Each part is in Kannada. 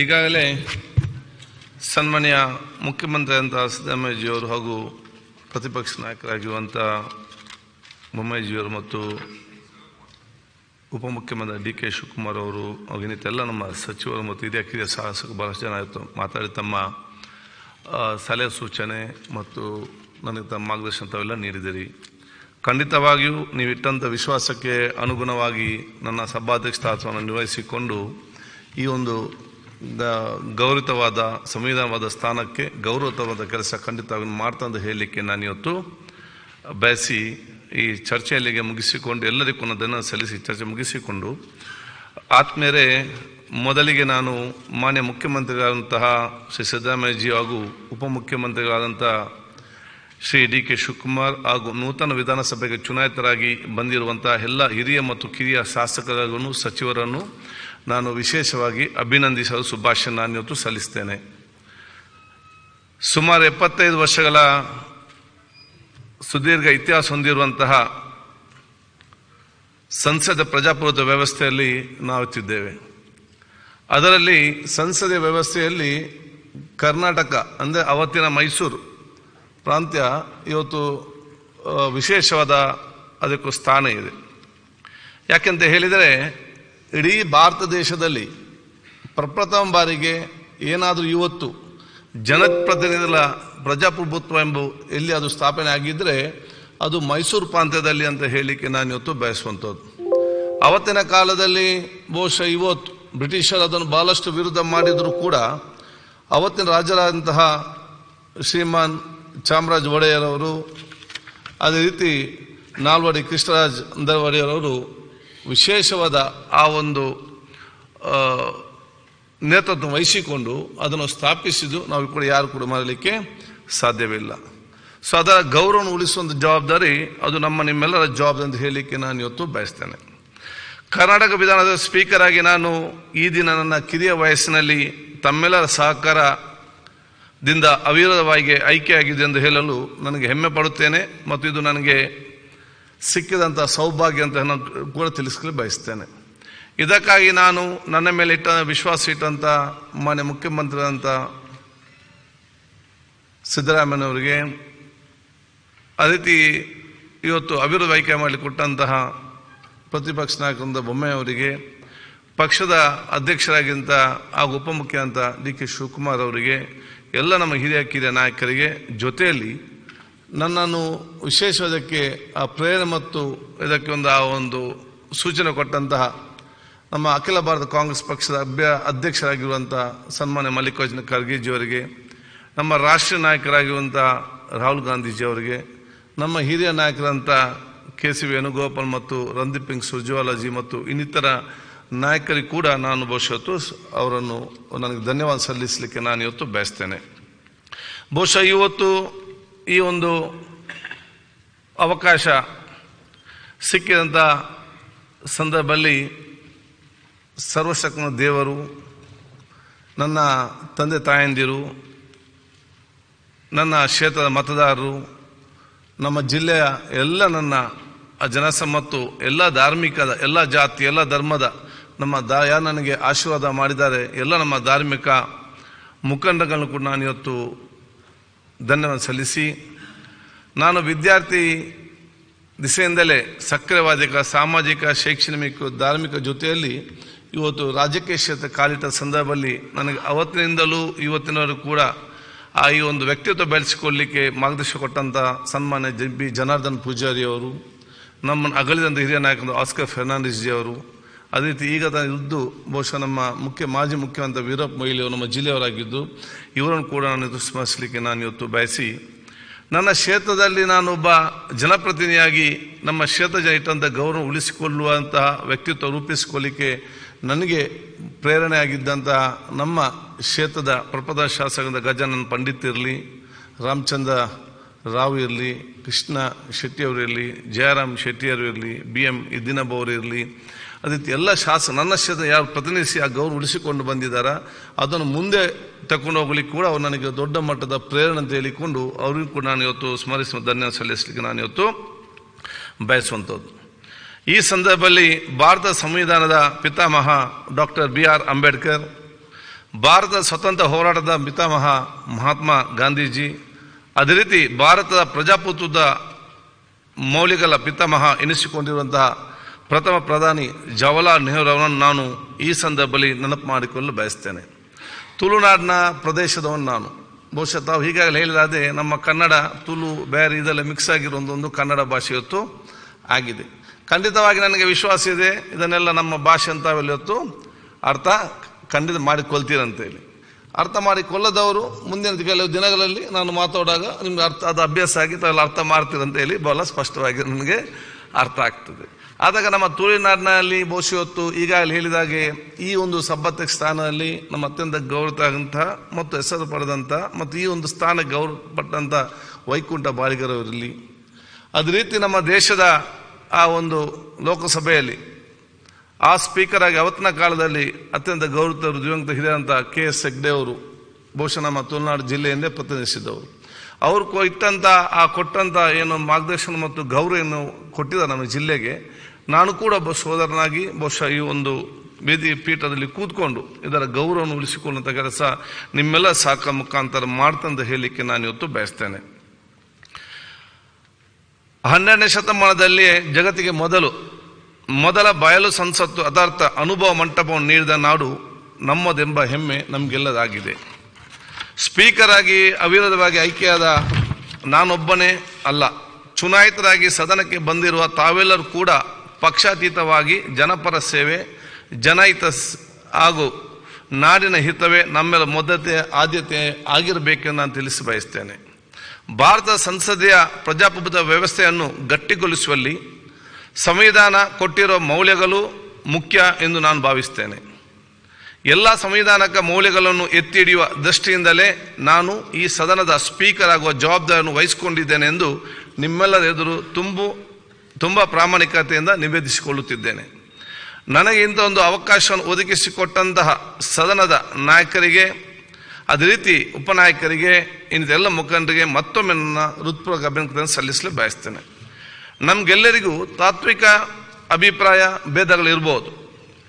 ಈಗಾಗಲೇ ಸನ್ಮಾನ್ಯ ಮುಖ್ಯಮಂತ್ರಿಯಾದಂಥ ಸಿದ್ದರಾಮಯ್ಯಜಿಯವರು ಹಾಗೂ ಪ್ರತಿಪಕ್ಷ ನಾಯಕರಾಗಿರುವಂಥ ಬೊಮ್ಮಯ್ಯಜಿಯವರು ಮತ್ತು ಉಪಮುಖ್ಯಮಂತ್ರಿ ಡಿ ಕೆ ಶಿವಕುಮಾರ್ ಅವರು ಎಲ್ಲ ನಮ್ಮ ಸಚಿವರು ಮತ್ತು ಹಿರಿಯ ಕಿರಿಯ ಸಾಹಸಕ ಬಹಳಷ್ಟು ಜನ ಆಯಿತು ಮಾತಾಡಿ ತಮ್ಮ ಸಲಹೆ ಸೂಚನೆ ಮತ್ತು ನನಗೆ ತಮ್ಮ ಮಾರ್ಗದರ್ಶನ ತಾವೆಲ್ಲ ನೀಡಿದಿರಿ ಖಂಡಿತವಾಗಿಯೂ ನೀವಿಟ್ಟಂಥ ವಿಶ್ವಾಸಕ್ಕೆ ಅನುಗುಣವಾಗಿ ನನ್ನ ಸಭಾಧ್ಯಕ್ಷ ಸ್ಥಾನವನ್ನು ನಿರ್ವಹಿಸಿಕೊಂಡು ಈ ಒಂದು ಗೌರವಿತವಾದ ಸಂವಿಧಾನವಾದ ಸ್ಥಾನಕ್ಕೆ ಗೌರವವಾದ ಕೆಲಸ ಖಂಡಿತ ಮಾಡ್ತಾ ಅಂತ ಹೇಳಲಿಕ್ಕೆ ಇವತ್ತು ಬಯಸಿ ಈ ಚರ್ಚೆಯಲ್ಲಿಗೆ ಮುಗಿಸಿಕೊಂಡು ಎಲ್ಲರಿಗೂ ಅದನ್ನು ಸಲ್ಲಿಸಿ ಚರ್ಚೆ ಮುಗಿಸಿಕೊಂಡು ಆತ್ಮೇರೆ ಮೊದಲಿಗೆ ನಾನು ಮಾನ್ಯ ಮುಖ್ಯಮಂತ್ರಿಗಳಾದಂತಹ ಶ್ರೀ ಸಿದ್ದರಾಮಯ್ಯಜಿ ಹಾಗೂ ಉಪಮುಖ್ಯಮಂತ್ರಿಗಳಾದಂಥ ಶ್ರೀ ಡಿ ಕೆ ಶಿವಕುಮಾರ್ ಹಾಗೂ ನೂತನ ವಿಧಾನಸಭೆಗೆ ಚುನಾಯಿತರಾಗಿ ಬಂದಿರುವಂತಹ ಎಲ್ಲ ಹಿರಿಯ ಮತ್ತು ಕಿರಿಯ ಶಾಸಕರನ್ನು ಸಚಿವರನ್ನು ನಾನು ವಿಶೇಷವಾಗಿ ಅಭಿನಂದಿಸಲು ಶುಭಾಶಯ ನಾನು ಇವತ್ತು ಸಲ್ಲಿಸ್ತೇನೆ ಸುಮಾರು ಎಪ್ಪತ್ತೈದು ವರ್ಷಗಳ ಸುದೀರ್ಘ ಇತಿಹಾಸ ಹೊಂದಿರುವಂತಹ ಸಂಸದ ಪ್ರಜಾಪ್ರಭುತ್ವ ವ್ಯವಸ್ಥೆಯಲ್ಲಿ ನಾವಿತ್ತಿದ್ದೇವೆ ಅದರಲ್ಲಿ ಸಂಸದೀಯ ವ್ಯವಸ್ಥೆಯಲ್ಲಿ ಕರ್ನಾಟಕ ಅಂದರೆ ಅವತ್ತಿನ ಮೈಸೂರು ಪ್ರಾಂತ್ಯ ಇವತ್ತು ವಿಶೇಷವಾದ ಅದಕ್ಕೂ ಸ್ಥಾನ ಇದೆ ಯಾಕೆಂತ ಹೇಳಿದರೆ ಇಡೀ ಭಾರತ ದೇಶದಲ್ಲಿ ಪ್ರಪ್ರಥಮ ಬಾರಿಗೆ ಏನಾದರೂ ಇವತ್ತು ಜನಪ್ರತಿನಿಧಿಗಳ ಪ್ರಜಾಪ್ರಭುತ್ವ ಎಂಬ ಎಲ್ಲಿ ಅದು ಸ್ಥಾಪನೆ ಆಗಿದ್ದರೆ ಅದು ಮೈಸೂರು ಪ್ರಾಂತ್ಯದಲ್ಲಿ ಅಂತ ಹೇಳಲಿಕ್ಕೆ ನಾನು ಇವತ್ತು ಬಯಸುವಂಥದ್ದು ಅವತ್ತಿನ ಕಾಲದಲ್ಲಿ ಬಹುಶಃ ಇವತ್ತು ಬ್ರಿಟಿಷರು ಅದನ್ನು ಭಾಳಷ್ಟು ವಿರುದ್ಧ ಮಾಡಿದರೂ ಕೂಡ ಅವತ್ತಿನ ರಾಜರಾದಂತಹ ಶ್ರೀಮಾನ್ ಚಾಮರಾಜ್ ಒಡೆಯರವರು ಅದೇ ರೀತಿ ನಾಲ್ವಡಿ ಕೃಷ್ಣರಾಜ್ ಒಡೆಯರವರು ವಿಶೇಷವಾದ ಆ ಒಂದು ನೇತೃತ್ವ ವಹಿಸಿಕೊಂಡು ಅದನ್ನು ಸ್ಥಾಪಿಸಿದ್ದು ನಾವು ಕೂಡ ಯಾರು ಕೂಡ ಮಾಡಲಿಕ್ಕೆ ಸಾಧ್ಯವಿಲ್ಲ ಸೊ ಅದರ ಗೌರವನ ಉಳಿಸುವಂಥ ಜವಾಬ್ದಾರಿ ಅದು ನಮ್ಮ ನಿಮ್ಮೆಲ್ಲರ ಜವಾಬ್ದಾರಿ ಅಂತ ಹೇಳಲಿಕ್ಕೆ ನಾನು ಇವತ್ತು ಬಯಸ್ತೇನೆ ಕರ್ನಾಟಕ ವಿಧಾನದ ಸ್ಪೀಕರ್ ಆಗಿ ನಾನು ಈ ದಿನ ನನ್ನ ಕಿರಿಯ ವಯಸ್ಸಿನಲ್ಲಿ ತಮ್ಮೆಲ್ಲರ ಸಹಕಾರದಿಂದ ಅವಿರೋಧವಾಗಿ ಆಯ್ಕೆಯಾಗಿದೆ ಎಂದು ಹೇಳಲು ನನಗೆ ಹೆಮ್ಮೆ ಪಡುತ್ತೇನೆ ಮತ್ತು ಇದು ನನಗೆ ಸಿಕ್ಕಿದಂಥ ಸೌಭಾಗ್ಯ ಅಂತ ನಾನು ಕೂಡ ತಿಳಿಸ್ಕೊಳ್ಳಿ ಬಯಸ್ತೇನೆ ಇದಕ್ಕಾಗಿ ನಾನು ನನ್ನ ಮೇಲೆ ಇಟ್ಟ ವಿಶ್ವಾಸ ಇಟ್ಟಂಥ ಮಾನ್ಯ ಅಂತ ಸಿದ್ದರಾಮಯ್ಯನವರಿಗೆ ಅದೇ ಇವತ್ತು ಅಭಿವೃದ್ಧಿ ಆಯ್ಕೆ ಮಾಡಲಿ ಕೊಟ್ಟಂತಹ ಪ್ರತಿಪಕ್ಷ ನಾಯಕರಿಂದ ಬೊಮ್ಮೆಯವರಿಗೆ ಪಕ್ಷದ ಅಧ್ಯಕ್ಷರಾಗಿಂತ ಹಾಗೂ ಉಪಮುಖ್ಯ ಅಂತ ಡಿ ಕೆ ಶಿವಕುಮಾರ್ ಅವರಿಗೆ ಎಲ್ಲ ನಮ್ಮ ಹಿರಿಯ ಕಿರಿಯ ನಾಯಕರಿಗೆ ಜೊತೆಯಲ್ಲಿ ನನ್ನನ್ನು ವಿಶೇಷವಾದಕ್ಕೆ ಆ ಪ್ರೇರಣೆ ಮತ್ತು ಇದಕ್ಕೆ ಒಂದು ಆ ಒಂದು ಸೂಚನೆ ಕೊಟ್ಟಂತಹ ನಮ್ಮ ಅಖಿಲ ಭಾರತ ಕಾಂಗ್ರೆಸ್ ಪಕ್ಷದ ಅಭ್ಯ ಅಧ್ಯಕ್ಷರಾಗಿರುವಂಥ ಸನ್ಮಾನ್ಯ ಮಲ್ಲಿಕಾರ್ಜುನ ಖರ್ಗೆಜಿಯವರಿಗೆ ನಮ್ಮ ರಾಷ್ಟ್ರೀಯ ನಾಯಕರಾಗಿರುವಂಥ ರಾಹುಲ್ ಗಾಂಧೀಜಿಯವರಿಗೆ ನಮ್ಮ ಹಿರಿಯ ನಾಯಕರಂಥ ಕೆ ಸಿ ವೇಣುಗೋಪಾಲ್ ಮತ್ತು ರಂದೀಪ್ ಸಿಂಗ್ ಸುರ್ಜೇವಾಲಾಜಿ ಮತ್ತು ಇನ್ನಿತರ ನಾಯಕರಿಗೆ ಕೂಡ ನಾನು ಭವಿಷ್ಯತ್ತು ಅವರನ್ನು ನನಗೆ ಧನ್ಯವಾದ ಸಲ್ಲಿಸಲಿಕ್ಕೆ ನಾನು ಇವತ್ತು ಬಯಸ್ತೇನೆ ಬಹುಶಃ ಇವತ್ತು ಈ ಒಂದು ಅವಕಾಶ ಸಿಕ್ಕಿದಂಥ ಸಂದರ್ಭದಲ್ಲಿ ಸರ್ವಶಕ್ತನ ದೇವರು ನನ್ನ ತಂದೆ ತಾಯಂದಿರು ನನ್ನ ಕ್ಷೇತ್ರದ ಮತದಾರರು ನಮ್ಮ ಜಿಲ್ಲೆಯ ಎಲ್ಲ ನನ್ನ ಜನಸ ಮತ್ತು ಎಲ್ಲ ಧಾರ್ಮಿಕದ ಎಲ್ಲ ಜಾತಿ ಎಲ್ಲ ಧರ್ಮದ ನಮ್ಮ ದಾ ಯಾರು ನನಗೆ ಆಶೀರ್ವಾದ ಮಾಡಿದ್ದಾರೆ ಎಲ್ಲ ನಮ್ಮ ಧಾರ್ಮಿಕ ಮುಖಂಡಗಳನ್ನು ಕೂಡ ನಾನು ಇವತ್ತು ಧನ್ಯವಾದ ಸಲ್ಲಿಸಿ ನಾನು ವಿದ್ಯಾರ್ಥಿ ದಿಸೆಯಿಂದಲೇ ಸಕ್ರಿಯವಾದ ಸಾಮಾಜಿಕ ಶೈಕ್ಷಣಿಕ ಧಾರ್ಮಿಕ ಜೊತೆಯಲ್ಲಿ ಇವತ್ತು ರಾಜಕೀಯ ಕ್ಷೇತ್ರ ಕಾಲಿಟ್ಟ ಸಂದರ್ಭದಲ್ಲಿ ನನಗೆ ಅವತ್ತಿನಿಂದಲೂ ಇವತ್ತಿನವರೆಗೂ ಕೂಡ ಆ ಈ ಒಂದು ವ್ಯಕ್ತಿತ್ವ ಬೆಳೆಸಿಕೊಳ್ಳಲಿಕ್ಕೆ ಮಾರ್ಗದರ್ಶನ ಕೊಟ್ಟಂಥ ಸನ್ಮಾನ್ಯ ಜಿ ಬಿ ಜನಾರ್ದನ್ ಪೂಜಾರಿ ಅವರು ನಮ್ಮನ್ನು ಅಗಲಿದಂಥ ಹಿರಿಯ ನಾಯಕ ಆಸ್ಕರ್ ಫೆರ್ನಾಂಡಿಸ್ಜಿಯವರು ಅವರು ಅದೇ ರೀತಿ ಈಗ ಇದ್ದು ಬಹುಶಃ ನಮ್ಮ ಮುಖ್ಯ ಮಾಜಿ ಮುಖ್ಯಮಂತ್ರಿ ವೀರಪ್ಪ ಮೊಯ್ಲಿ ನಮ್ಮ ಜಿಲ್ಲೆಯವರಾಗಿದ್ದು ಇವರನ್ನು ಕೂಡ ನಾನು ಸ್ಮರಿಸಲಿಕ್ಕೆ ನಾನು ಇವತ್ತು ಬಯಸಿ ನನ್ನ ಕ್ಷೇತ್ರದಲ್ಲಿ ನಾನೊಬ್ಬ ಜನಪ್ರತಿನಿಧಿಯಾಗಿ ನಮ್ಮ ಕ್ಷೇತ್ರ ಜನ ಇಟ್ಟಂಥ ಗೌರವ ಉಳಿಸಿಕೊಳ್ಳುವಂತಹ ವ್ಯಕ್ತಿತ್ವ ರೂಪಿಸಿಕೊಳ್ಳಿಕ್ಕೆ ನನಗೆ ಪ್ರೇರಣೆ ಆಗಿದ್ದಂತಹ ನಮ್ಮ ಕ್ಷೇತ್ರದ ಪ್ರಪದ ಶಾಸಕದ ಗಜಾನನ್ ಪಂಡಿತ್ ಇರಲಿ ರಾಮಚಂದ್ರ ರಾವ್ ಇರಲಿ ಕೃಷ್ಣ ಶೆಟ್ಟಿಯವರು ಇರಲಿ ಜಯರಾಮ್ ಶೆಟ್ಟಿಯವರು ಇರಲಿ ಬಿ ಎಂ ಇದ್ದಿನಬ್ಬ ಅವರು ಇರಲಿ ಅದಕ್ಕೆ ಎಲ್ಲ ಶಾಸ ನನ್ನ ಯಾರು ಪ್ರತಿನಿಧಿಸಿ ಆ ಗೌರವ ಉಳಿಸಿಕೊಂಡು ಬಂದಿದ್ದಾರೆ ಅದನ್ನು ಮುಂದೆ ತಗೊಂಡು ಹೋಗ್ಲಿಕ್ಕೆ ಕೂಡ ಅವ್ರು ನನಗೆ ದೊಡ್ಡ ಮಟ್ಟದ ಪ್ರೇರಣೆ ಅಂತ ಹೇಳಿಕೊಂಡು ಅವ್ರಿಗೂ ಕೂಡ ನಾನು ಇವತ್ತು ಸ್ಮರಿಸುವ ಧನ್ಯ ಸಲ್ಲಿಸಲಿಕ್ಕೆ ನಾನು ಇವತ್ತು ಬಯಸುವಂಥದ್ದು ಈ ಸಂದರ್ಭದಲ್ಲಿ ಭಾರತ ಸಂವಿಧಾನದ ಪಿತಾಮಹ ಡಾಕ್ಟರ್ ಬಿ ಆರ್ ಅಂಬೇಡ್ಕರ್ ಭಾರತದ ಸ್ವತಂತ್ರ ಹೋರಾಟದ ಪಿತಾಮಹ ಮಹಾತ್ಮ ಗಾಂಧೀಜಿ ಅದೇ ರೀತಿ ಭಾರತದ ಪ್ರಜಾಪ್ರಭುತ್ವದ ಮೌಲ್ಯಗಳ ಪಿತಾಮಹ ಎನಿಸಿಕೊಂಡಿರುವಂತಹ ಪ್ರಥಮ ಪ್ರಧಾನಿ ಜವಾಹರ್ಲಾಲ್ ನೆಹರು ಅವರನ್ನು ನಾನು ಈ ಸಂದರ್ಭದಲ್ಲಿ ನೆನಪು ಮಾಡಿಕೊಳ್ಳಲು ಬಯಸ್ತೇನೆ ತುಳುನಾಡಿನ ಪ್ರದೇಶದವನು ನಾನು ಬಹುಶಃ ತಾವು ಹೀಗಾಗಲೇ ಹೇಳಿದಾದೆ ನಮ್ಮ ಕನ್ನಡ ತುಳು ಬೇರೆ ಇದೆಲ್ಲ ಮಿಕ್ಸ್ ಆಗಿರೋ ಒಂದು ಕನ್ನಡ ಭಾಷೆಯೊತ್ತು ಆಗಿದೆ ಖಂಡಿತವಾಗಿ ನನಗೆ ವಿಶ್ವಾಸ ಇದೆ ಇದನ್ನೆಲ್ಲ ನಮ್ಮ ಭಾಷೆ ಅಂತ ಇವತ್ತು ಅರ್ಥ ಖಂಡಿತ ಮಾಡಿಕೊಳ್ತೀರಂತೇಳಿ ಅರ್ಥ ಮಾಡಿಕೊಳ್ಳದವರು ಮುಂದಿನ ಕೆಲವು ದಿನಗಳಲ್ಲಿ ನಾನು ಮಾತಾಡಾಗ ನಿಮ್ಗೆ ಅರ್ಥ ಅದು ಅಭ್ಯಾಸ ಆಗಿ ತಾವೆಲ್ಲ ಅರ್ಥ ಮಾಡ್ತೀರಂತ ಹೇಳಿ ಬಹಳ ಸ್ಪಷ್ಟವಾಗಿ ನನಗೆ ಅರ್ಥ ಆಗ್ತದೆ ಆದಾಗ ನಮ್ಮ ತುಳುನಾಡಿನಲ್ಲಿ ಬಹುಶಃ ಹೊತ್ತು ಈಗಾಗಲೇ ಹೇಳಿದಾಗೆ ಈ ಒಂದು ಸಬ್ಬತ್ತ ಸ್ಥಾನದಲ್ಲಿ ನಮ್ಮ ಅತ್ಯಂತ ಗೌರವಾದಂಥ ಮತ್ತು ಹೆಸರು ಪಡೆದಂಥ ಮತ್ತು ಈ ಒಂದು ಸ್ಥಾನಕ್ಕೆ ಗೌರವ ಪಟ್ಟಂಥ ವೈಕುಂಠ ಬಾಳಿಗರವರಲ್ಲಿ ಇರಲಿ ಅದೇ ರೀತಿ ನಮ್ಮ ದೇಶದ ಆ ಒಂದು ಲೋಕಸಭೆಯಲ್ಲಿ ಆ ಸ್ಪೀಕರ್ ಆಗಿ ಅವತ್ತಿನ ಕಾಲದಲ್ಲಿ ಅತ್ಯಂತ ಗೌರವ ದಿವಂಗತ ಹಿರಿಯಂಥ ಕೆ ಎಸ್ ಹೆಗ್ಡೆ ಅವರು ಬಹುಶಃ ನಮ್ಮ ತುಳುನಾಡು ಜಿಲ್ಲೆಯಿಂದ ಪ್ರತಿನಿಧಿಸಿದ್ದವರು ಅವ್ರು ಇಟ್ಟಂಥ ಆ ಕೊಟ್ಟಂಥ ಏನು ಮಾರ್ಗದರ್ಶನ ಮತ್ತು ಗೌರವವನ್ನು ಕೊಟ್ಟಿದ್ದಾರೆ ನಮ್ಮ ಜಿಲ್ಲೆಗೆ ನಾನು ಕೂಡ ಒಬ್ಬ ಸೋದರನಾಗಿ ಬಹುಶಃ ಈ ಒಂದು ಬೇದಿ ಪೀಠದಲ್ಲಿ ಕೂತ್ಕೊಂಡು ಇದರ ಗೌರವವನ್ನು ಉಳಿಸಿಕೊಳ್ಳುವಂಥ ಕೆಲಸ ನಿಮ್ಮೆಲ್ಲ ಸಾಕ ಮುಖಾಂತರ ಮಾಡ್ತಂತ ಹೇಳಲಿಕ್ಕೆ ನಾನು ಇವತ್ತು ಬಯಸ್ತೇನೆ ಹನ್ನೆರಡನೇ ಶತಮಾನದಲ್ಲಿ ಜಗತ್ತಿಗೆ ಮೊದಲು ಮೊದಲ ಬಯಲು ಸಂಸತ್ತು ಅದಾರ್ಥ ಅನುಭವ ಮಂಟಪವನ್ನು ನೀಡಿದ ನಾಡು ನಮ್ಮದೆಂಬ ಹೆಮ್ಮೆ ನಮಗೆಲ್ಲದಾಗಿದೆ ಸ್ಪೀಕರಾಗಿ ಅವಿರೋಧವಾಗಿ ಆಯ್ಕೆಯಾದ ನಾನೊಬ್ಬನೇ ಅಲ್ಲ ಚುನಾಯಿತರಾಗಿ ಸದನಕ್ಕೆ ಬಂದಿರುವ ತಾವೆಲ್ಲರೂ ಕೂಡ ಪಕ್ಷಾತೀತವಾಗಿ ಜನಪರ ಸೇವೆ ಜನಹಿತ ಹಾಗೂ ನಾಡಿನ ಹಿತವೇ ನಮ್ಮೆಲ್ಲ ಮೊದಲತೆ ಆದ್ಯತೆ ಆಗಿರಬೇಕೆಂದು ನಾನು ತಿಳಿಸಿ ಬಯಸ್ತೇನೆ ಭಾರತ ಸಂಸದೀಯ ಪ್ರಜಾಪ್ರಭುತ್ವ ವ್ಯವಸ್ಥೆಯನ್ನು ಗಟ್ಟಿಗೊಳಿಸುವಲ್ಲಿ ಸಂವಿಧಾನ ಕೊಟ್ಟಿರೋ ಮೌಲ್ಯಗಳು ಮುಖ್ಯ ಎಂದು ನಾನು ಭಾವಿಸ್ತೇನೆ ಎಲ್ಲ ಸಂವಿಧಾನಕ ಮೌಲ್ಯಗಳನ್ನು ಎತ್ತಿ ಹಿಡಿಯುವ ದೃಷ್ಟಿಯಿಂದಲೇ ನಾನು ಈ ಸದನದ ಸ್ಪೀಕರ್ ಆಗುವ ಜವಾಬ್ದಾರಿಯನ್ನು ವಹಿಸಿಕೊಂಡಿದ್ದೇನೆ ಎಂದು ನಿಮ್ಮೆಲ್ಲರ ಎದುರು ತುಂಬು ತುಂಬ ಪ್ರಾಮಾಣಿಕತೆಯಿಂದ ನಿವೇದಿಸಿಕೊಳ್ಳುತ್ತಿದ್ದೇನೆ ನನಗೆ ಇಂಥ ಒಂದು ಅವಕಾಶವನ್ನು ಒದಗಿಸಿಕೊಟ್ಟಂತಹ ಸದನದ ನಾಯಕರಿಗೆ ಅದೇ ರೀತಿ ಉಪನಾಯಕರಿಗೆ ಇಂಥೆಲ್ಲ ಮುಖಂಡರಿಗೆ ಮತ್ತೊಮ್ಮೆ ನನ್ನ ಹೃತ್ಪೂರ್ವಕ ಅಭಿನಂದನೆ ಸಲ್ಲಿಸಲು ಬಯಸ್ತೇನೆ ನಮಗೆಲ್ಲರಿಗೂ ತಾತ್ವಿಕ ಅಭಿಪ್ರಾಯ ಭೇದಗಳಿರ್ಬೋದು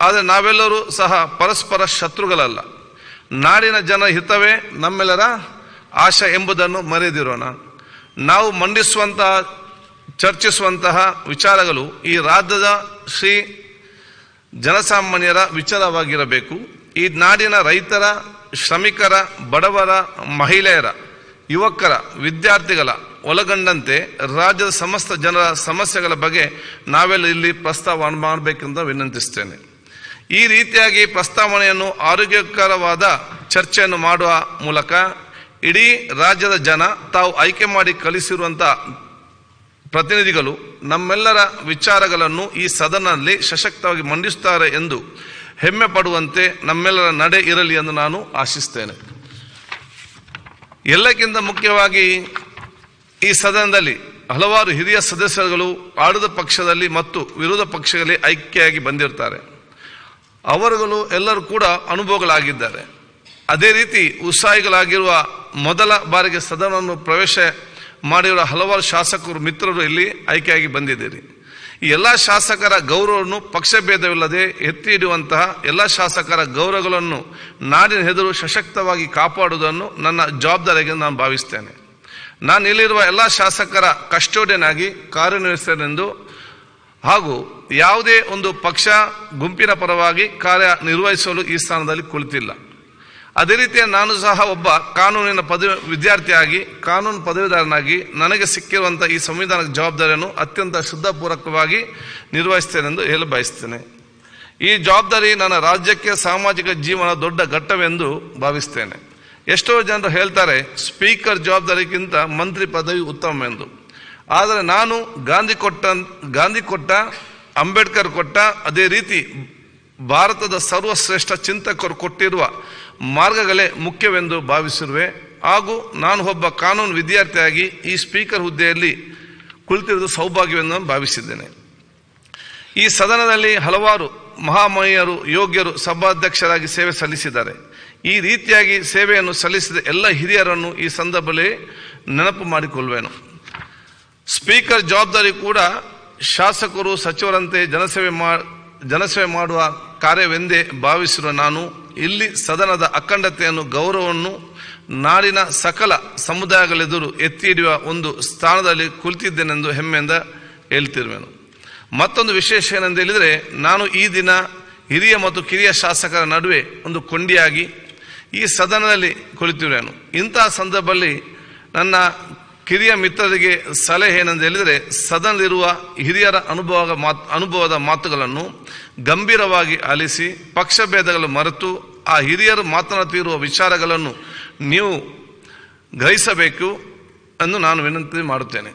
ಆದರೆ ನಾವೆಲ್ಲರೂ ಸಹ ಪರಸ್ಪರ ಶತ್ರುಗಳಲ್ಲ ನಾಡಿನ ಜನ ಹಿತವೇ ನಮ್ಮೆಲ್ಲರ ಆಶ ಎಂಬುದನ್ನು ಮರೆಯದಿರೋಣ ನಾವು ಮಂಡಿಸುವಂತಹ ಚರ್ಚಿಸುವಂತಹ ವಿಚಾರಗಳು ಈ ರಾಜ್ಯದ ಶ್ರೀ ಜನಸಾಮಾನ್ಯರ ವಿಚಾರವಾಗಿರಬೇಕು ಈ ನಾಡಿನ ರೈತರ ಶ್ರಮಿಕರ ಬಡವರ ಮಹಿಳೆಯರ ಯುವಕರ ವಿದ್ಯಾರ್ಥಿಗಳ ಒಳಗೊಂಡಂತೆ ರಾಜ್ಯದ ಸಮಸ್ತ ಜನರ ಸಮಸ್ಯೆಗಳ ಬಗ್ಗೆ ನಾವೆಲ್ಲ ಇಲ್ಲಿ ಪ್ರಸ್ತಾವ ಮಾಡಬೇಕೆಂದು ವಿನಂತಿಸ್ತೇನೆ ಈ ರೀತಿಯಾಗಿ ಪ್ರಸ್ತಾವನೆಯನ್ನು ಆರೋಗ್ಯಕರವಾದ ಚರ್ಚೆಯನ್ನು ಮಾಡುವ ಮೂಲಕ ಇಡೀ ರಾಜ್ಯದ ಜನ ತಾವು ಆಯ್ಕೆ ಮಾಡಿ ಕಲಿಸಿರುವಂಥ ಪ್ರತಿನಿಧಿಗಳು ನಮ್ಮೆಲ್ಲರ ವಿಚಾರಗಳನ್ನು ಈ ಸದನದಲ್ಲಿ ಸಶಕ್ತವಾಗಿ ಮಂಡಿಸುತ್ತಾರೆ ಎಂದು ಹೆಮ್ಮೆ ಪಡುವಂತೆ ನಮ್ಮೆಲ್ಲರ ನಡೆ ಇರಲಿ ಎಂದು ನಾನು ಆಶಿಸ್ತೇನೆ ಎಲ್ಲಕ್ಕಿಂತ ಮುಖ್ಯವಾಗಿ ಈ ಸದನದಲ್ಲಿ ಹಲವಾರು ಹಿರಿಯ ಸದಸ್ಯರುಗಳು ಆಡಳಿತ ಪಕ್ಷದಲ್ಲಿ ಮತ್ತು ವಿರೋಧ ಪಕ್ಷಗಳಲ್ಲಿ ಐಕ್ಯವಾಗಿ ಬಂದಿರ್ತಾರೆ ಅವರುಗಳು ಎಲ್ಲರೂ ಕೂಡ ಅನುಭವಗಳಾಗಿದ್ದಾರೆ ಅದೇ ರೀತಿ ಉತ್ಸಾಹಿಗಳಾಗಿರುವ ಮೊದಲ ಬಾರಿಗೆ ಸದನವನ್ನು ಪ್ರವೇಶ ಮಾಡಿರುವ ಹಲವಾರು ಶಾಸಕರು ಮಿತ್ರರು ಇಲ್ಲಿ ಆಯ್ಕೆಯಾಗಿ ಬಂದಿದ್ದೀರಿ ಈ ಎಲ್ಲ ಶಾಸಕರ ಗೌರವವನ್ನು ಪಕ್ಷಭೇದವಿಲ್ಲದೆ ಎತ್ತಿ ಇಡುವಂತಹ ಎಲ್ಲ ಶಾಸಕರ ಗೌರವಗಳನ್ನು ನಾಡಿನ ಹೆದರು ಸಶಕ್ತವಾಗಿ ಕಾಪಾಡುವುದನ್ನು ನನ್ನ ಜವಾಬ್ದಾರಿಯಾಗಿ ನಾನು ಭಾವಿಸ್ತೇನೆ ನಾನು ಇಲ್ಲಿರುವ ಎಲ್ಲ ಶಾಸಕರ ಕಸ್ಟೋಡಿಯನ್ ಆಗಿ ಕಾರ್ಯನಿರ್ವಹಿಸ್ತೇನೆಂದು ಹಾಗೂ ಯಾವುದೇ ಒಂದು ಪಕ್ಷ ಗುಂಪಿನ ಪರವಾಗಿ ಕಾರ್ಯ ನಿರ್ವಹಿಸಲು ಈ ಸ್ಥಾನದಲ್ಲಿ ಕುಳಿತಿಲ್ಲ ಅದೇ ರೀತಿಯ ನಾನು ಸಹ ಒಬ್ಬ ಕಾನೂನಿನ ಪದವಿ ವಿದ್ಯಾರ್ಥಿಯಾಗಿ ಕಾನೂನು ಪದವಿದಾರನಾಗಿ ನನಗೆ ಸಿಕ್ಕಿರುವಂಥ ಈ ಸಂವಿಧಾನದ ಜವಾಬ್ದಾರಿಯನ್ನು ಅತ್ಯಂತ ಶ್ರದ್ಧಾಪೂರ್ವಕವಾಗಿ ನಿರ್ವಹಿಸ್ತೇನೆಂದು ಹೇಳಲು ಬಯಸ್ತೇನೆ ಈ ಜವಾಬ್ದಾರಿ ನನ್ನ ರಾಜ್ಯಕ್ಕೆ ಸಾಮಾಜಿಕ ಜೀವನ ದೊಡ್ಡ ಘಟ್ಟವೆಂದು ಭಾವಿಸ್ತೇನೆ ಎಷ್ಟೋ ಜನರು ಹೇಳ್ತಾರೆ ಸ್ಪೀಕರ್ ಜವಾಬ್ದಾರಿಗಿಂತ ಮಂತ್ರಿ ಪದವಿ ಉತ್ತಮ ಎಂದು ಆದರೆ ನಾನು ಗಾಂಧಿ ಕೊಟ್ಟ ಗಾಂಧಿ ಕೊಟ್ಟ ಅಂಬೇಡ್ಕರ್ ಕೊಟ್ಟ ಅದೇ ರೀತಿ ಭಾರತದ ಸರ್ವಶ್ರೇಷ್ಠ ಚಿಂತಕರು ಕೊಟ್ಟಿರುವ ಮಾರ್ಗಗಳೇ ಮುಖ್ಯವೆಂದು ಭಾವಿಸಿರುವೆ ಹಾಗೂ ನಾನು ಒಬ್ಬ ಕಾನೂನು ವಿದ್ಯಾರ್ಥಿಯಾಗಿ ಈ ಸ್ಪೀಕರ್ ಹುದ್ದೆಯಲ್ಲಿ ಕುಳಿತಿರುವುದು ಸೌಭಾಗ್ಯವೆಂದು ಭಾವಿಸಿದ್ದೇನೆ ಈ ಸದನದಲ್ಲಿ ಹಲವಾರು ಮಹಾಮಯರು ಯೋಗ್ಯರು ಸಭಾಧ್ಯಕ್ಷರಾಗಿ ಸೇವೆ ಸಲ್ಲಿಸಿದ್ದಾರೆ ಈ ರೀತಿಯಾಗಿ ಸೇವೆಯನ್ನು ಸಲ್ಲಿಸಿದ ಎಲ್ಲ ಹಿರಿಯರನ್ನು ಈ ಸಂದರ್ಭದಲ್ಲಿ ನೆನಪು ಮಾಡಿಕೊಳ್ಳುವೆನು ಸ್ಪೀಕರ್ ಜವಾಬ್ದಾರಿ ಕೂಡ ಶಾಸಕರು ಸಚಿವರಂತೆ ಜನಸೇವೆ ಮಾ ಜನಸೇವೆ ಮಾಡುವ ಕಾರ್ಯವೆಂದೇ ಭಾವಿಸಿರುವ ನಾನು ಇಲ್ಲಿ ಸದನದ ಅಖಂಡತೆಯನ್ನು ಗೌರವವನ್ನು ನಾಡಿನ ಸಕಲ ಸಮುದಾಯಗಳೆದುರು ಎತ್ತಿ ಹಿಡಿಯುವ ಒಂದು ಸ್ಥಾನದಲ್ಲಿ ಕುಳಿತಿದ್ದೇನೆಂದು ಹೆಮ್ಮೆಯಿಂದ ಹೇಳ್ತಿರುವೆನು ಮತ್ತೊಂದು ವಿಶೇಷ ಏನೆಂದು ಹೇಳಿದರೆ ನಾನು ಈ ದಿನ ಹಿರಿಯ ಮತ್ತು ಕಿರಿಯ ಶಾಸಕರ ನಡುವೆ ಒಂದು ಕೊಂಡಿಯಾಗಿ ಈ ಸದನದಲ್ಲಿ ಕುಳಿತಿರುವೆನು ಇಂತಹ ಸಂದರ್ಭದಲ್ಲಿ ನನ್ನ ಕಿರಿಯ ಮಿತ್ರರಿಗೆ ಸಲಹೆ ಏನಂತ ಹೇಳಿದರೆ ಸದನದಲ್ಲಿರುವ ಹಿರಿಯರ ಅನುಭವ ಮಾತು ಅನುಭವದ ಮಾತುಗಳನ್ನು ಗಂಭೀರವಾಗಿ ಆಲಿಸಿ ಪಕ್ಷಭೇದಗಳು ಮರೆತು ಆ ಹಿರಿಯರು ಮಾತನಾಡುತ್ತಿರುವ ವಿಚಾರಗಳನ್ನು ನೀವು ಗ್ರಹಿಸಬೇಕು ಎಂದು ನಾನು ವಿನಂತಿ ಮಾಡುತ್ತೇನೆ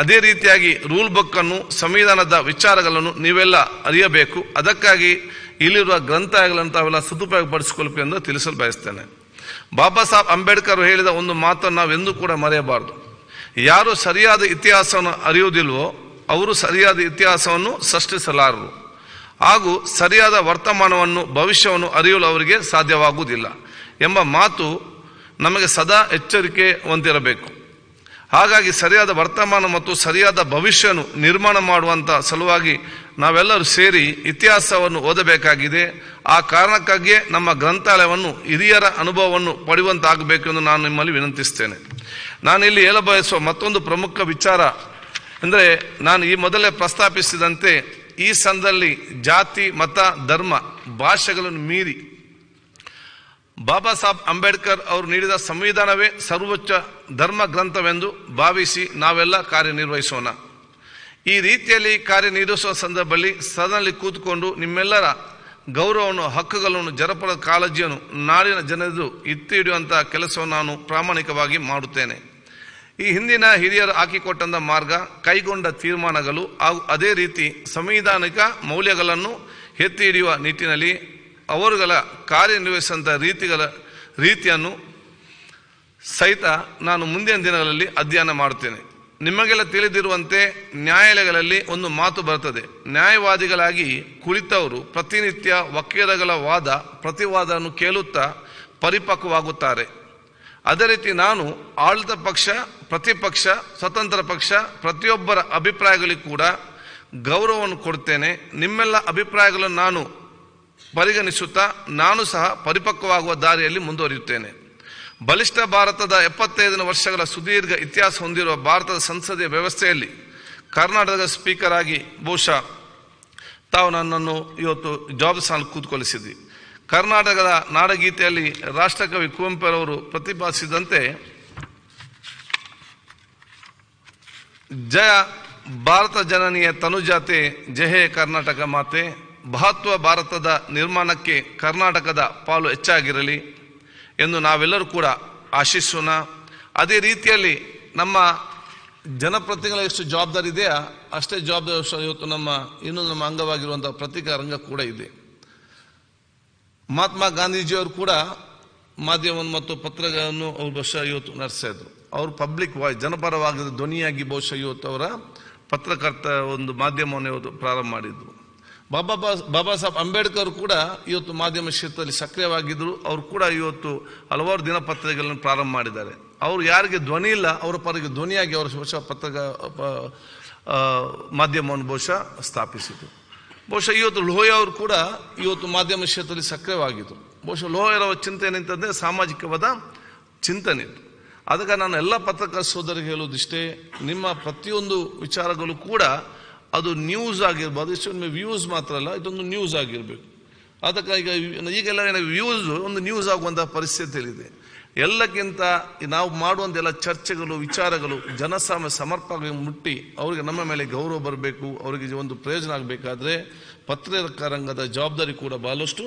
ಅದೇ ರೀತಿಯಾಗಿ ರೂಲ್ ಬುಕ್ಕನ್ನು ಸಂವಿಧಾನದ ವಿಚಾರಗಳನ್ನು ನೀವೆಲ್ಲ ಅರಿಯಬೇಕು ಅದಕ್ಕಾಗಿ ಇಲ್ಲಿರುವ ಗ್ರಂಥಗಳನ್ನು ಸದುಪಯೋಗ ಪಡಿಸಿಕೊಳ್ಳಬೇಕು ಎಂದು ತಿಳಿಸಲು ಬಯಸ್ತೇನೆ ಬಾಬಾ ಸಾಹೇಬ್ ಅಂಬೇಡ್ಕರ್ ಹೇಳಿದ ಒಂದು ಮಾತನ್ನು ನಾವೆಂದೂ ಕೂಡ ಮರೆಯಬಾರದು ಯಾರು ಸರಿಯಾದ ಇತಿಹಾಸವನ್ನು ಅರಿಯುವುದಿಲ್ವೋ ಅವರು ಸರಿಯಾದ ಇತಿಹಾಸವನ್ನು ಸೃಷ್ಟಿಸಲಾರರು ಹಾಗೂ ಸರಿಯಾದ ವರ್ತಮಾನವನ್ನು ಭವಿಷ್ಯವನ್ನು ಅರಿಯಲು ಅವರಿಗೆ ಸಾಧ್ಯವಾಗುವುದಿಲ್ಲ ಎಂಬ ಮಾತು ನಮಗೆ ಸದಾ ಎಚ್ಚರಿಕೆ ಹೊಂದಿರಬೇಕು ಹಾಗಾಗಿ ಸರಿಯಾದ ವರ್ತಮಾನ ಮತ್ತು ಸರಿಯಾದ ಭವಿಷ್ಯನು ನಿರ್ಮಾಣ ಮಾಡುವಂಥ ಸಲುವಾಗಿ ನಾವೆಲ್ಲರೂ ಸೇರಿ ಇತಿಹಾಸವನ್ನು ಓದಬೇಕಾಗಿದೆ ಆ ಕಾರಣಕ್ಕಾಗಿಯೇ ನಮ್ಮ ಗ್ರಂಥಾಲಯವನ್ನು ಹಿರಿಯರ ಅನುಭವವನ್ನು ಪಡೆಯುವಂತಾಗಬೇಕು ಎಂದು ನಾನು ನಿಮ್ಮಲ್ಲಿ ವಿನಂತಿಸ್ತೇನೆ ನಾನಿಲ್ಲಿ ಹೇಳಬಯಸುವ ಮತ್ತೊಂದು ಪ್ರಮುಖ ವಿಚಾರ ಅಂದರೆ ನಾನು ಈ ಮೊದಲೇ ಪ್ರಸ್ತಾಪಿಸಿದಂತೆ ಈ ಸಂದಲ್ಲಿ ಜಾತಿ ಮತ ಧರ್ಮ ಭಾಷೆಗಳನ್ನು ಮೀರಿ ಬಾಬಾ ಸಾಹೇಬ್ ಅಂಬೇಡ್ಕರ್ ಅವರು ನೀಡಿದ ಸಂವಿಧಾನವೇ ಸರ್ವೋಚ್ಚ ಧರ್ಮ ಗ್ರಂಥವೆಂದು ಭಾವಿಸಿ ನಾವೆಲ್ಲ ಕಾರ್ಯನಿರ್ವಹಿಸೋಣ ಈ ರೀತಿಯಲ್ಲಿ ಕಾರ್ಯನಿರ್ವಹಿಸುವ ಸಂದರ್ಭದಲ್ಲಿ ಸದನದಲ್ಲಿ ಕೂತ್ಕೊಂಡು ನಿಮ್ಮೆಲ್ಲರ ಗೌರವವನ್ನು ಹಕ್ಕುಗಳನ್ನು ಜನಪರ ಕಾಳಜಿಯನ್ನು ನಾಡಿನ ಜನರು ಎತ್ತಿ ಹಿಡಿಯುವಂಥ ಕೆಲಸವನ್ನು ನಾನು ಪ್ರಾಮಾಣಿಕವಾಗಿ ಮಾಡುತ್ತೇನೆ ಈ ಹಿಂದಿನ ಹಿರಿಯರು ಹಾಕಿಕೊಟ್ಟಂಥ ಮಾರ್ಗ ಕೈಗೊಂಡ ತೀರ್ಮಾನಗಳು ಹಾಗೂ ಅದೇ ರೀತಿ ಸಂವಿಧಾನಿಕ ಮೌಲ್ಯಗಳನ್ನು ಎತ್ತಿ ಹಿಡಿಯುವ ನಿಟ್ಟಿನಲ್ಲಿ ಅವರುಗಳ ಕಾರ್ಯನಿರ್ವಹಿಸಿದಂಥ ರೀತಿಗಳ ರೀತಿಯನ್ನು ಸಹಿತ ನಾನು ಮುಂದಿನ ದಿನಗಳಲ್ಲಿ ಅಧ್ಯಯನ ಮಾಡುತ್ತೇನೆ ನಿಮಗೆಲ್ಲ ತಿಳಿದಿರುವಂತೆ ನ್ಯಾಯಾಲಯಗಳಲ್ಲಿ ಒಂದು ಮಾತು ಬರುತ್ತದೆ ನ್ಯಾಯವಾದಿಗಳಾಗಿ ಕುಳಿತವರು ಪ್ರತಿನಿತ್ಯ ವಕೀಲಗಳ ವಾದ ಪ್ರತಿವಾದವನ್ನು ಕೇಳುತ್ತಾ ಪರಿಪಕ್ವವಾಗುತ್ತಾರೆ ಅದೇ ರೀತಿ ನಾನು ಆಡಳಿತ ಪಕ್ಷ ಪ್ರತಿಪಕ್ಷ ಸ್ವತಂತ್ರ ಪಕ್ಷ ಪ್ರತಿಯೊಬ್ಬರ ಅಭಿಪ್ರಾಯಗಳಿಗೆ ಕೂಡ ಗೌರವವನ್ನು ಕೊಡುತ್ತೇನೆ ನಿಮ್ಮೆಲ್ಲ ಅಭಿಪ್ರಾಯಗಳನ್ನು ನಾನು ಪರಿಗಣಿಸುತ್ತಾ ನಾನು ಸಹ ಪರಿಪಕ್ವವಾಗುವ ದಾರಿಯಲ್ಲಿ ಮುಂದುವರಿಯುತ್ತೇನೆ ಬಲಿಷ್ಠ ಭಾರತದ ಎಪ್ಪತ್ತೈದನೇ ವರ್ಷಗಳ ಸುದೀರ್ಘ ಇತಿಹಾಸ ಹೊಂದಿರುವ ಭಾರತದ ಸಂಸದೀಯ ವ್ಯವಸ್ಥೆಯಲ್ಲಿ ಕರ್ನಾಟಕದ ಸ್ಪೀಕರ್ ಆಗಿ ಬಹುಶಃ ತಾವು ನನ್ನನ್ನು ಇವತ್ತು ಜವಾಬ್ದಾರಿ ಸ್ಥಾನ ಕೂತ್ಕೊಳಿಸಿದ್ವಿ ಕರ್ನಾಟಕದ ನಾಡಗೀತೆಯಲ್ಲಿ ರಾಷ್ಟ್ರಕವಿ ಕುವೆಂಪುರವರು ಪ್ರತಿಪಾದಿಸಿದಂತೆ ಜಯ ಭಾರತ ಜನನಿಯ ತನುಜಾತೆ ಜಯೇ ಕರ್ನಾಟಕ ಮಾತೆ ಮಹತ್ವ ಭಾರತದ ನಿರ್ಮಾಣಕ್ಕೆ ಕರ್ನಾಟಕದ ಪಾಲು ಹೆಚ್ಚಾಗಿರಲಿ ಎಂದು ನಾವೆಲ್ಲರೂ ಕೂಡ ಆಶಿಸೋಣ ಅದೇ ರೀತಿಯಲ್ಲಿ ನಮ್ಮ ಜನಪ್ರತಿನಿಧಿಗಳ ಎಷ್ಟು ಜವಾಬ್ದಾರಿ ಇದೆಯಾ ಅಷ್ಟೇ ಜವಾಬ್ದಾರಿ ಇವತ್ತು ನಮ್ಮ ಇನ್ನೂ ನಮ್ಮ ಅಂಗವಾಗಿರುವಂಥ ಪ್ರತೀಕ ರಂಗ ಕೂಡ ಇದೆ ಮಹಾತ್ಮ ಗಾಂಧೀಜಿಯವರು ಕೂಡ ಮಾಧ್ಯಮವನ್ನು ಮತ್ತು ಪತ್ರಗಳನ್ನು ಅವರು ಬಹುಶಃ ಇವತ್ತು ನಡೆಸ್ತಾ ಅವರು ಪಬ್ಲಿಕ್ ವಾಯ್ಸ್ ಜನಪರವಾದ ಧ್ವನಿಯಾಗಿ ಬಹುಶಃ ಇವತ್ತು ಅವರ ಪತ್ರಕರ್ತ ಒಂದು ಮಾಧ್ಯಮವನ್ನು ಇವತ್ತು ಪ್ರಾರಂಭ ಮಾಡಿದ್ರು ಬಾಬಾ ಬಾಬಾ ಸಾಹೇಬ್ ಅಂಬೇಡ್ಕರ್ ಕೂಡ ಇವತ್ತು ಮಾಧ್ಯಮ ಕ್ಷೇತ್ರದಲ್ಲಿ ಸಕ್ರಿಯವಾಗಿದ್ದರು ಅವರು ಕೂಡ ಇವತ್ತು ಹಲವಾರು ದಿನಪತ್ರಿಕೆಗಳನ್ನು ಪ್ರಾರಂಭ ಮಾಡಿದ್ದಾರೆ ಅವರು ಯಾರಿಗೆ ಧ್ವನಿ ಇಲ್ಲ ಅವರ ಪರಿಗೆ ಧ್ವನಿಯಾಗಿ ಅವರು ಬಹುಶಃ ಪತ್ರಿಕ ಮಾಧ್ಯಮವನ್ನು ಬಹುಶಃ ಸ್ಥಾಪಿಸಿತು ಬಹುಶಃ ಇವತ್ತು ಲೋಹೆ ಅವರು ಕೂಡ ಇವತ್ತು ಮಾಧ್ಯಮ ಕ್ಷೇತ್ರದಲ್ಲಿ ಸಕ್ರಿಯವಾಗಿದ್ದರು ಬಹುಶಃ ಲೋಹಯ್ಯರ ಚಿಂತೆ ಏನಂತಂದರೆ ಸಾಮಾಜಿಕವಾದ ಚಿಂತನೆ ಇತ್ತು ಅದಕ್ಕೆ ನಾನು ಎಲ್ಲ ಪತ್ರಕರ್ತ ಸೋದರಿಗೆ ಹೇಳೋದಿಷ್ಟೇ ನಿಮ್ಮ ಪ್ರತಿಯೊಂದು ವಿಚಾರಗಳು ಕೂಡ ಅದು ನ್ಯೂಸ್ ಆಗಿರ್ಬಾರ್ದು ಇಷ್ಟೊಂದು ವ್ಯೂಸ್ ಮಾತ್ರ ಅಲ್ಲ ಇದೊಂದು ನ್ಯೂಸ್ ಆಗಿರಬೇಕು ಅದಕ್ಕಾಗಿ ಈಗ ಈಗೆಲ್ಲ ಏನಾಗ ವ್ಯೂಸ್ ಒಂದು ನ್ಯೂಸ್ ಆಗುವಂಥ ಪರಿಸ್ಥಿತಿಯಲ್ಲಿದೆ ಎಲ್ಲಕ್ಕಿಂತ ನಾವು ಮಾಡುವಂಥ ಎಲ್ಲ ಚರ್ಚೆಗಳು ವಿಚಾರಗಳು ಜನಸಾಮ ಸಮರ್ಪಕ ಮುಟ್ಟಿ ಅವರಿಗೆ ನಮ್ಮ ಮೇಲೆ ಗೌರವ ಬರಬೇಕು ಅವರಿಗೆ ಒಂದು ಪ್ರಯೋಜನ ಆಗಬೇಕಾದ್ರೆ ಪತ್ರಕಾರ ರಂಗದ ಜವಾಬ್ದಾರಿ ಕೂಡ ಬಹಳಷ್ಟು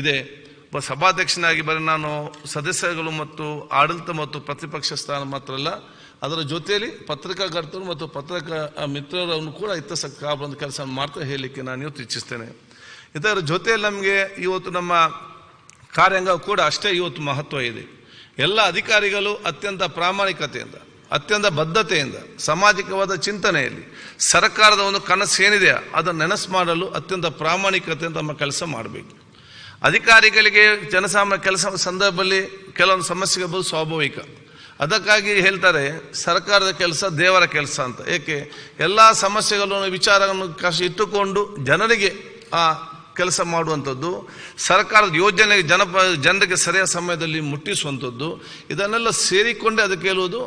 ಇದೆ ಸಭಾಧ್ಯಕ್ಷನಾಗಿ ಬರೀ ನಾನು ಸದಸ್ಯರುಗಳು ಮತ್ತು ಆಡಳಿತ ಮತ್ತು ಪ್ರತಿಪಕ್ಷ ಸ್ಥಾನ ಮಾತ್ರ ಅಲ್ಲ ಅದರ ಜೊತೆಯಲ್ಲಿ ಪತ್ರಿಕಾಕರ್ತರು ಮತ್ತು ಪತ್ರಕ ಮಿತ್ರರನ್ನು ಕೂಡ ಇತ್ತ ಬಂದು ಕೆಲಸ ಮಾಡ್ತಾ ಹೇಳಲಿಕ್ಕೆ ನಾನು ಇವತ್ತು ಇಚ್ಛಿಸ್ತೇನೆ ಇದರ ಜೊತೆಯಲ್ಲಿ ನಮಗೆ ಇವತ್ತು ನಮ್ಮ ಕಾರ್ಯಾಂಗ ಕೂಡ ಅಷ್ಟೇ ಇವತ್ತು ಮಹತ್ವ ಇದೆ ಎಲ್ಲ ಅಧಿಕಾರಿಗಳು ಅತ್ಯಂತ ಪ್ರಾಮಾಣಿಕತೆಯಿಂದ ಅತ್ಯಂತ ಬದ್ಧತೆಯಿಂದ ಸಾಮಾಜಿಕವಾದ ಚಿಂತನೆಯಲ್ಲಿ ಸರ್ಕಾರದ ಒಂದು ಕನಸು ಏನಿದೆ ಅದನ್ನು ನೆನಸು ಮಾಡಲು ಅತ್ಯಂತ ಪ್ರಾಮಾಣಿಕತೆಯಿಂದ ನಮ್ಮ ಕೆಲಸ ಮಾಡಬೇಕು ಅಧಿಕಾರಿಗಳಿಗೆ ಜನಸಾಮಾನ್ಯ ಕೆಲಸ ಸಂದರ್ಭದಲ್ಲಿ ಕೆಲವೊಂದು ಸಮಸ್ಯೆಗಳು ಸ್ವಾಭಾವಿಕ ಅದಕ್ಕಾಗಿ ಹೇಳ್ತಾರೆ ಸರ್ಕಾರದ ಕೆಲಸ ದೇವರ ಕೆಲಸ ಅಂತ ಏಕೆ ಎಲ್ಲ ಸಮಸ್ಯೆಗಳನ್ನು ವಿಚಾರವನ್ನು ಕಷ್ಟ ಇಟ್ಟುಕೊಂಡು ಜನರಿಗೆ ಆ ಕೆಲಸ ಮಾಡುವಂಥದ್ದು ಸರ್ಕಾರದ ಯೋಜನೆ ಜನಪ ಜನರಿಗೆ ಸರಿಯಾದ ಸಮಯದಲ್ಲಿ ಮುಟ್ಟಿಸುವಂಥದ್ದು ಇದನ್ನೆಲ್ಲ ಸೇರಿಕೊಂಡೇ ಅದಕ್ಕೆ ಹೇಳುವುದು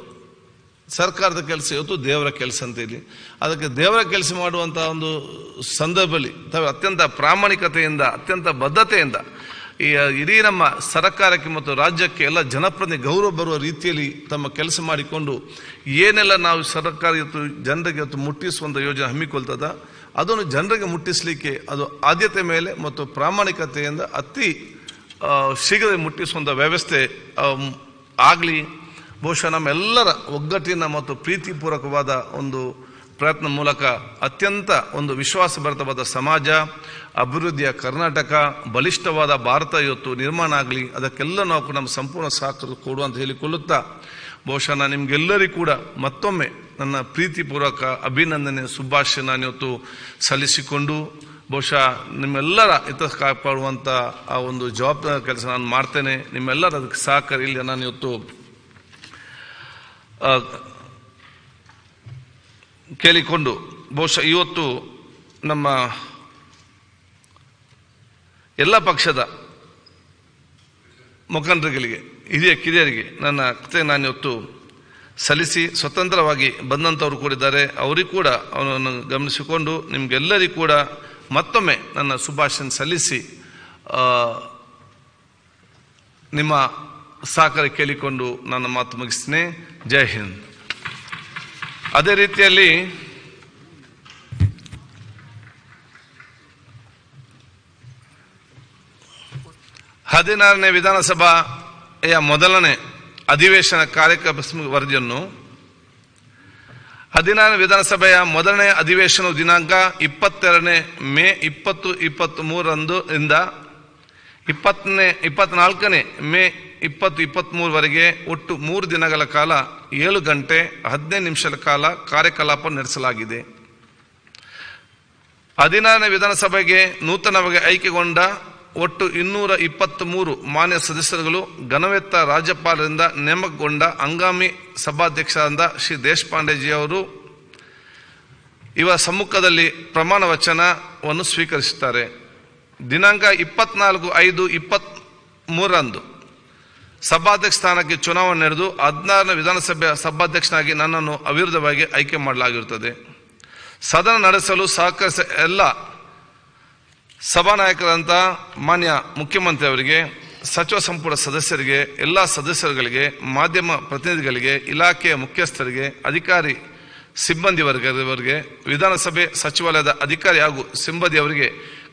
ಸರ್ಕಾರದ ಕೆಲಸ ಇವತ್ತು ದೇವರ ಕೆಲಸ ಅಂತೇಳಿ ಅದಕ್ಕೆ ದೇವರ ಕೆಲಸ ಮಾಡುವಂಥ ಒಂದು ಸಂದರ್ಭದಲ್ಲಿ ಅತ್ಯಂತ ಪ್ರಾಮಾಣಿಕತೆಯಿಂದ ಅತ್ಯಂತ ಬದ್ಧತೆಯಿಂದ ಈ ಇಡೀ ನಮ್ಮ ಸರ್ಕಾರಕ್ಕೆ ಮತ್ತು ರಾಜ್ಯಕ್ಕೆ ಎಲ್ಲ ಜನಪ್ರತಿ ಗೌರವ ಬರುವ ರೀತಿಯಲ್ಲಿ ತಮ್ಮ ಕೆಲಸ ಮಾಡಿಕೊಂಡು ಏನೆಲ್ಲ ನಾವು ಸರ್ಕಾರ ಇವತ್ತು ಜನರಿಗೆ ಇವತ್ತು ಮುಟ್ಟಿಸುವಂಥ ಯೋಜನೆ ಹಮ್ಮಿಕೊಳ್ತದ ಅದನ್ನು ಜನರಿಗೆ ಮುಟ್ಟಿಸಲಿಕ್ಕೆ ಅದು ಆದ್ಯತೆ ಮೇಲೆ ಮತ್ತು ಪ್ರಾಮಾಣಿಕತೆಯಿಂದ ಅತಿ ಶೀಘ್ರ ಮುಟ್ಟಿಸುವಂಥ ವ್ಯವಸ್ಥೆ ಆಗಲಿ ಬಹುಶಃ ನಮ್ಮೆಲ್ಲರ ಒಗ್ಗಟ್ಟಿನ ಮತ್ತು ಪ್ರೀತಿಪೂರ್ವಕವಾದ ಒಂದು ಪ್ರಯತ್ನ ಮೂಲಕ ಅತ್ಯಂತ ಒಂದು ವಿಶ್ವಾಸಭರಿತವಾದ ಸಮಾಜ ಅಭಿವೃದ್ಧಿಯ ಕರ್ನಾಟಕ ಬಲಿಷ್ಠವಾದ ಭಾರತ ಇವತ್ತು ನಿರ್ಮಾಣ ಆಗಲಿ ಅದಕ್ಕೆಲ್ಲ ನಾವು ನಮ್ಮ ಸಂಪೂರ್ಣ ಸಹಕಾರ ಕೊಡು ಅಂತ ಹೇಳಿಕೊಳ್ಳುತ್ತಾ ಬಹುಶಃ ನಾನು ನಿಮಗೆಲ್ಲರಿಗೂ ಕೂಡ ಮತ್ತೊಮ್ಮೆ ನನ್ನ ಪ್ರೀತಿಪೂರ್ವಕ ಅಭಿನಂದನೆ ಶುಭಾಶಯ ನಾನು ಇವತ್ತು ಸಲ್ಲಿಸಿಕೊಂಡು ಬಹುಶಃ ನಿಮ್ಮೆಲ್ಲರ ಹಿತ ಕಾಪಾಡುವಂಥ ಆ ಒಂದು ಜವಾಬ್ದಾರ ಕೆಲಸ ನಾನು ಮಾಡ್ತೇನೆ ನಿಮ್ಮೆಲ್ಲರ ಅದಕ್ಕೆ ಸಹಕಾರ ಇಲ್ಲಿ ನಾನು ಇವತ್ತು ಕೇಳಿಕೊಂಡು ಬಹುಶಃ ಇವತ್ತು ನಮ್ಮ ಎಲ್ಲ ಪಕ್ಷದ ಮುಖಂಡರುಗಳಿಗೆ ಹಿರಿಯ ಕಿರಿಯರಿಗೆ ನನ್ನ ಕತೆ ನಾನು ಇವತ್ತು ಸಲ್ಲಿಸಿ ಸ್ವತಂತ್ರವಾಗಿ ಬಂದಂಥವ್ರು ಕೂಡಿದ್ದಾರೆ ಅವರಿಗೂ ಕೂಡ ಅವನನ್ನು ಗಮನಿಸಿಕೊಂಡು ನಿಮಗೆಲ್ಲರಿಗೂ ಕೂಡ ಮತ್ತೊಮ್ಮೆ ನನ್ನ ಶುಭಾಶಯ ಸಲ್ಲಿಸಿ ನಿಮ್ಮ ಸಹಕಾರ ಕೇಳಿಕೊಂಡು ನನ್ನ ಮಾತು ಮುಗಿಸ್ತೀನಿ ಜೈ ಹಿಂದ್ ಅದೇ ರೀತಿಯಲ್ಲಿ ಹದಿನಾರನೇ ವಿಧಾನಸಭೆಯ ಮೊದಲನೇ ಅಧಿವೇಶನ ಕಾರ್ಯಕ್ರಮ ವರದಿಯನ್ನು ಹದಿನಾರನೇ ವಿಧಾನಸಭೆಯ ಮೊದಲನೇ ಅಧಿವೇಶನ ದಿನಾಂಕ ಇಪ್ಪತ್ತೆರಡನೇ ಮೇ ಇಪ್ಪತ್ತು ಇಪ್ಪತ್ತ್ ಮೂರರಂದು ಇಂದ ಇಪ್ಪತ್ತನೇ ಇಪ್ಪತ್ತ್ನಾಲ್ಕನೇ ಮೇ ಇಪ್ಪತ್ತು ಇಪ್ಪತ್ತ್ಮೂರವರೆಗೆ ಒಟ್ಟು ಮೂರು ದಿನಗಳ ಕಾಲ ಏಳು ಗಂಟೆ ಹದಿನೈದು ನಿಮಿಷದ ಕಾಲ ಕಾರ್ಯಕಲಾಪ ನಡೆಸಲಾಗಿದೆ ಹದಿನಾರನೇ ವಿಧಾನಸಭೆಗೆ ನೂತನವಾಗಿ ಆಯ್ಕೆಗೊಂಡ ಒಟ್ಟು ಇನ್ನೂರ ಮೂರು ಮಾನ್ಯ ಸದಸ್ಯರುಗಳು ಘನವೆತ್ತ ರಾಜ್ಯಪಾಲರಿಂದ ನೇಮಕಗೊಂಡ ಹಂಗಾಮಿ ಸಭಾಧ್ಯಕ್ಷರಾದ ಶ್ರೀ ದೇಶಪಾಂಡೆಜಿಯವರು ಇವರ ಸಮ್ಮುಖದಲ್ಲಿ ಪ್ರಮಾಣ ವಚನವನ್ನು ಸ್ವೀಕರಿಸುತ್ತಾರೆ ದಿನಾಂಕ ಇಪ್ಪತ್ನಾಲ್ಕು ಐದು ಇಪ್ಪತ್ತ್ ಮೂರರಂದು ಸಭಾಧ್ಯಕ್ಷ ಸ್ಥಾನಕ್ಕೆ ಚುನಾವಣೆ ನಡೆದು ಹದಿನಾರನೇ ವಿಧಾನಸಭೆ ಸಭಾಧ್ಯಕ್ಷನಾಗಿ ನನ್ನನ್ನು ಅವಿರೋಧವಾಗಿ ಆಯ್ಕೆ ಮಾಡಲಾಗಿರುತ್ತದೆ ಸದನ ನಡೆಸಲು ಸಹಕರಿಸ ಎಲ್ಲ ಸಭಾನಾಯಕರಂತ ಮಾನ್ಯ ಮುಖ್ಯಮಂತ್ರಿಯವರಿಗೆ ಸಚಿವ ಸಂಪುಟ ಸದಸ್ಯರಿಗೆ ಎಲ್ಲ ಸದಸ್ಯರುಗಳಿಗೆ ಮಾಧ್ಯಮ ಪ್ರತಿನಿಧಿಗಳಿಗೆ ಇಲಾಖೆಯ ಮುಖ್ಯಸ್ಥರಿಗೆ ಅಧಿಕಾರಿ ಸಿಬ್ಬಂದಿ ವರ್ಗದವರಿಗೆ ವಿಧಾನಸಭೆ ಸಚಿವಾಲಯದ ಅಧಿಕಾರಿ ಹಾಗೂ ಸಿಬ್ಬಂದಿಯವರಿಗೆ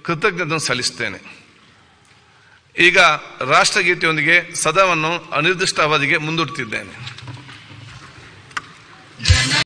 ಕೃತಜ್ಞತೆ ಸಲ್ಲಿಸ್ತೇನೆ ಈಗ ರಾಷ್ಟ್ರಗೀತೆಯೊಂದಿಗೆ ಸದಾವನ್ನು ಅನಿರ್ದಿಷ್ಟ ಅವಧಿಗೆ ಮುಂದೂಡ್ತಿದ್ದೇನೆ